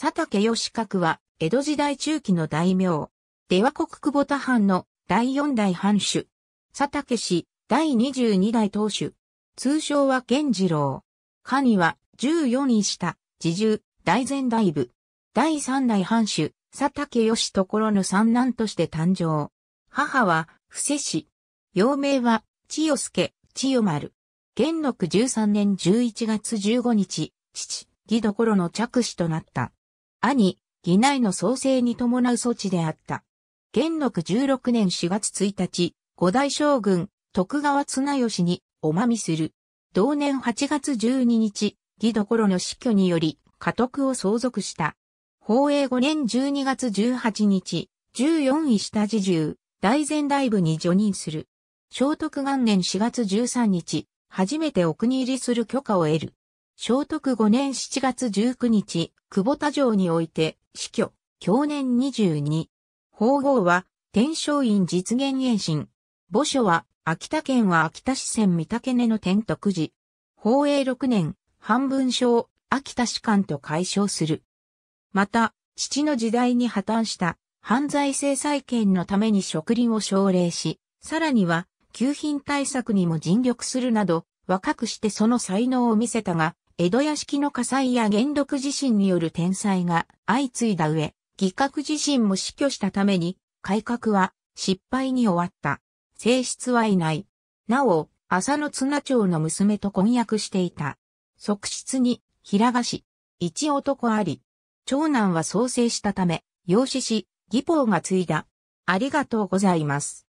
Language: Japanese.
佐竹義角は、江戸時代中期の大名。出羽国久保田藩の第四代藩主。佐竹氏、第二十二代当主。通称は源次郎。下には、十四位下、自重、大前大部。第三代藩主、佐竹義所の三男として誕生。母は、伏せ氏。幼名は、千代助、千代丸。元禄十三年十一月十五日、父、義所の着手となった。兄、義内の創生に伴う措置であった。元禄16年4月1日、五代将軍、徳川綱吉におまみする。同年8月12日、義所の死去により、家督を相続した。宝永5年12月18日、14位下自重、大前大部に除任する。聖徳元年4月13日、初めてお国入りする許可を得る。聖徳5年7月19日、久保田城において、死去、去年22。法号は、天正院実現延伸。墓所は、秋田県は秋田市線三竹根の天徳寺。法永6年、半分省、秋田市間と解消する。また、父の時代に破綻した犯罪制裁権のために植林を奨励し、さらには、給品対策にも尽力するなど、若くしてその才能を見せたが、江戸屋敷の火災や元禄地震による天災が相次いだ上、義閣自身も死去したために、改革は失敗に終わった。性質はいない。なお、浅野綱町の娘と婚約していた。側室に、平賀氏、一男あり。長男は創生したため、養子し、義法が継いだ。ありがとうございます。